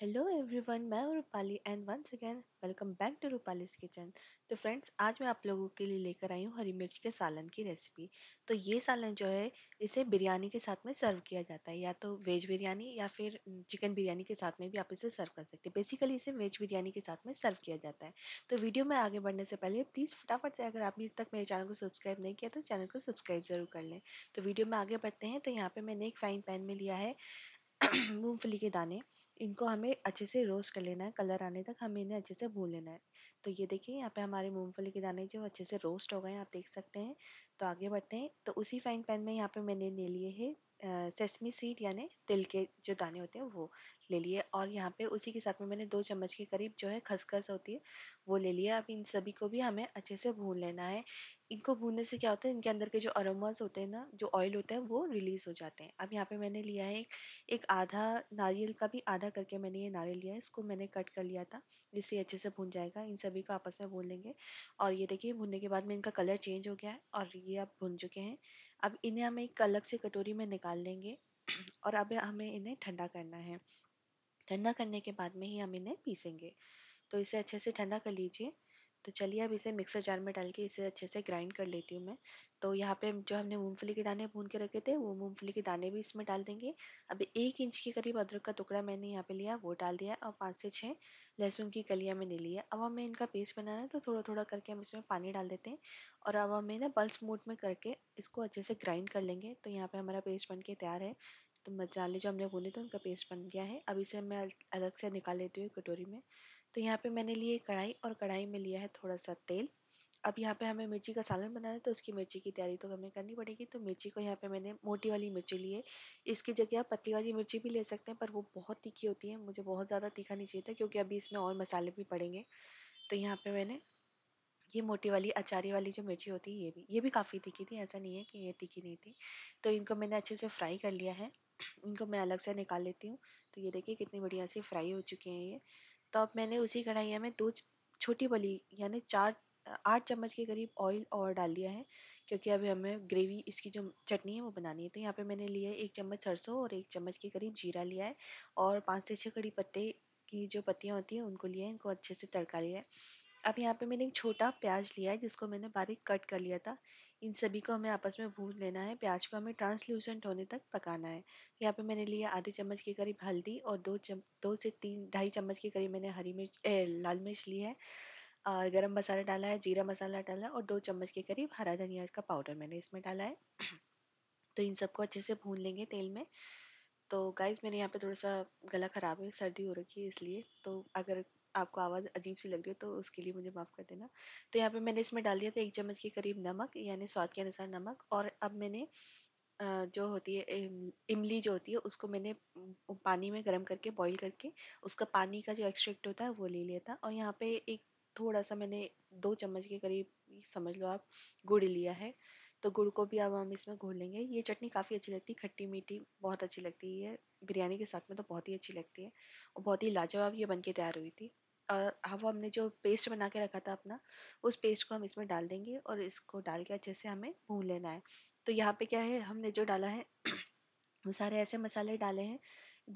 hello everyone मैं हूँ Rupali and once again welcome back to Rupali's kitchen तो फ्रेंड्स आज मैं आप लोगों के लिए लेकर आई हूँ हरी मिर्च के सालन की रेसिपी तो ये सालन जो है इसे बिरयानी के साथ में सर्व किया जाता है या तो वेज बिरयानी या फिर चिकन बिरयानी के साथ में भी आप इसे सर्व कर सकते हैं बेसिकली इसे वेज बिरयानी के साथ में सर्व किया जाता है तो वीडियो में आगे बढ़ने से पहले प्लीज़ फटाफट से अगर आपने तक मेरे चैनल को सब्सक्राइब नहीं किया तो चैनल को सब्सक्राइब ज़रूर कर लें तो वीडियो में आगे बढ़ते हैं तो यहाँ पर मैंने एक फ्राइंग पैन में लिया है मूँगफली के दाने इनको हमें अच्छे से रोस्ट कर लेना है कलर आने तक हमें इन्हें अच्छे से भून लेना है तो ये देखिए यहाँ पे हमारे मूँगफली के दाने जो अच्छे से रोस्ट हो गए हैं आप देख सकते हैं तो आगे बढ़ते हैं तो उसी फ्राइंग पैन में यहाँ पे मैंने ले लिए हैं सेसमी सीड यानी तिल के जो दाने होते हैं वो ले लिए और यहाँ पे उसी के साथ में मैंने दो चम्मच के करीब जो है खसखस होती है वो ले लिया अब इन सभी को भी हमें अच्छे से भून लेना है इनको भूनने से क्या होता है इनके अंदर के जो अरोमास होते हैं ना जो ऑयल होता है वो रिलीज़ हो जाते हैं अब यहाँ पे मैंने लिया है एक एक आधा नारियल का भी आधा करके मैंने ये नारियल लिया है इसको मैंने कट कर लिया था जिससे अच्छे से भून जाएगा इन सभी को आपस में भून लेंगे और ये देखिए भूनने के बाद में इनका कलर चेंज हो गया है और ये आप भून चुके हैं अब इन्हें हमें एक अलग से कटोरी में निकाल लेंगे और अब हमें इन्हें ठंडा करना है ठंडा करने के बाद में ही हम इन्हें पीसेंगे तो इसे अच्छे से ठंडा कर लीजिए तो चलिए अब इसे मिक्सर जार में डाल के इसे अच्छे से ग्राइंड कर लेती हूँ मैं तो यहाँ पे जो हमने मूंगफली के दाने भून के रखे थे वो मूंगफली के दाने भी इसमें डाल देंगे अब एक इंच के करीब अदरक का टुकड़ा मैंने यहाँ पे लिया वो डाल दिया और पाँच से छः लहसुन की कलियाँ मैंने है अब हमें इनका पेस्ट बनाना है तो थोड़ा थोड़ा करके हम इसमें पानी डाल देते हैं और अब हमें ना बल्स मोड में करके इसको अच्छे से ग्राइंड कर लेंगे तो यहाँ पर हमारा पेस्ट बन के तैयार है तो मसाले जो हमने भूने थे उनका पेस्ट बन गया है अब इसे मैं अलग से निकाल लेती हूँ कटोरी में तो यहाँ पे मैंने लिए कढ़ाई और कढ़ाई में लिया है थोड़ा सा तेल अब यहाँ पे हमें मिर्ची का सालन बनाना है तो उसकी मिर्ची की तैयारी तो हमें करनी पड़ेगी तो मिर्ची को यहाँ पे मैंने मोटी वाली मिर्ची ली है इसकी जगह आप पतली वाली मिर्ची भी ले सकते हैं पर वो बहुत तीखी होती है मुझे बहुत ज़्यादा तीखा नहीं चाहिए था क्योंकि अभी इसमें और मसाले भी पड़ेंगे तो यहाँ पर मैंने ये मोटी वाली अचारी वाली जो मिर्ची होती है ये भी ये भी काफ़ी तीखी थी ऐसा नहीं है कि ये तीखी नहीं थी तो इनको मैंने अच्छे से फ्राई कर लिया है इनको मैं अलग से निकाल लेती हूँ तो ये देखिए कितनी बढ़िया सी फ्राई हो चुके हैं ये तब तो मैंने उसी कढ़ाइया में दो छोटी बली यानी चार आठ चम्मच के करीब ऑयल और डाल दिया है क्योंकि अभी हमें ग्रेवी इसकी जो चटनी है वो बनानी है तो यहाँ पे मैंने लिया है एक चम्मच सरसों और एक चम्मच के करीब जीरा लिया है और पाँच से छः कड़ी पत्ते की जो पत्तियाँ होती हैं उनको लिया है इनको अच्छे से तड़का लिया है अब यहाँ पे मैंने एक छोटा प्याज लिया है जिसको मैंने बारीक कट कर लिया था इन सभी को हमें आपस में भून लेना है प्याज को हमें ट्रांसल्यूसेंट होने तक पकाना है तो यहाँ पे मैंने लिया आधे चम्मच के करीब हल्दी और दो चम दो से तीन ढाई चम्मच के करीब मैंने हरी मिर्च ए, लाल मिर्च ली है और गरम मसाला डाला है जीरा मसाला डाला है और दो चम्मच के करीब हरा धनिया का पाउडर मैंने इसमें डाला है तो इन सबको अच्छे से भून लेंगे तेल में तो गाइज मेरे यहाँ पे थोड़ा सा गला ख़राब है सर्दी हो रखी है इसलिए तो अगर आपको आवाज़ अजीब सी लग रही हो तो उसके लिए मुझे माफ़ कर देना तो यहाँ पे मैंने इसमें डाल दिया था एक चम्मच के करीब नमक यानी स्वाद के अनुसार नमक और अब मैंने जो होती है इमली जो होती है उसको मैंने पानी में गर्म करके बॉईल करके उसका पानी का जो एक्सट्रैक्ट होता है वो ले लिया था और यहाँ पे एक थोड़ा सा मैंने दो चम्मच के करीब समझ लो आप गुड़ लिया है तो गुड़ को भी अब हम इसमें घोल लेंगे ये चटनी काफ़ी अच्छी लगती है खट्टी मीठी बहुत अच्छी लगती है बिरयानी के साथ में तो बहुत ही अच्छी लगती है और बहुत ही लाजवाब ये बन के तैयार हुई थी अ, हाँ, हमने जो पेस्ट बना के रखा था अपना उस पेस्ट को हम इसमें डाल देंगे और इसको डाल के अच्छे से हमें भून लेना है तो यहाँ पे क्या है हमने जो डाला है वो सारे ऐसे मसाले डाले हैं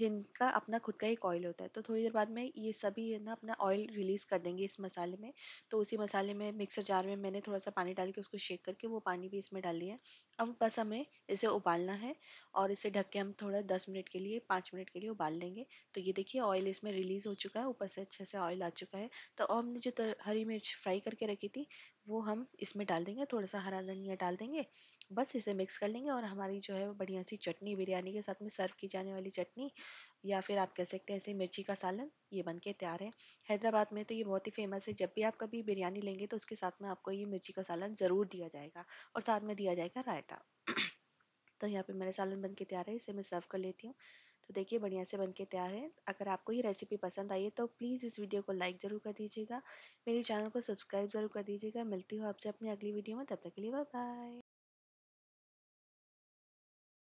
जिनका अपना खुद का एक ऑयल होता है तो थोड़ी देर बाद में ये सभी है ना अपना ऑयल रिलीज़ कर देंगे इस मसाले में तो उसी मसाले में मिक्सर जार में मैंने थोड़ा सा पानी डाल के उसको शेक करके वो पानी भी इसमें डाल दिया अब बस हमें इसे उबालना है और इसे ढक के हम थोड़ा दस मिनट के लिए पाँच मिनट के लिए उबाल लेंगे तो ये देखिए ऑयल इसमें रिलीज़ हो चुका है ऊपर से अच्छे से ऑयल आ चुका है तो और हमने जो हरी मिर्च फ्राई करके रखी थी वो हम इसमें डाल देंगे थोड़ा सा हरा धनिया डाल देंगे बस इसे मिक्स कर लेंगे और हमारी जो है बढ़िया सी चटनी बिरयानी के साथ में सर्व की जाने वाली चटनी या फिर आप कह सकते हैं ऐसे मिर्ची का सालन ये बन के तैयार है हैदराबाद में तो ये बहुत ही फेमस है जब भी आप कभी बिरयानी लेंगे तो उसके साथ में आपको ये मिर्ची का सालन ज़रूर दिया जाएगा और साथ में दिया जाएगा रायता तो यहाँ पर मेरा सालन बन के तैयार है इसे मैं सर्व कर लेती हूँ तो देखिए बढ़िया से बनके तैयार है अगर आपको ये रेसिपी पसंद आई है तो प्लीज़ इस वीडियो को लाइक ज़रूर कर दीजिएगा मेरे चैनल को सब्सक्राइब ज़रूर कर दीजिएगा मिलती हूँ आपसे अपनी अगली वीडियो में तब तक के लिए बाय बाय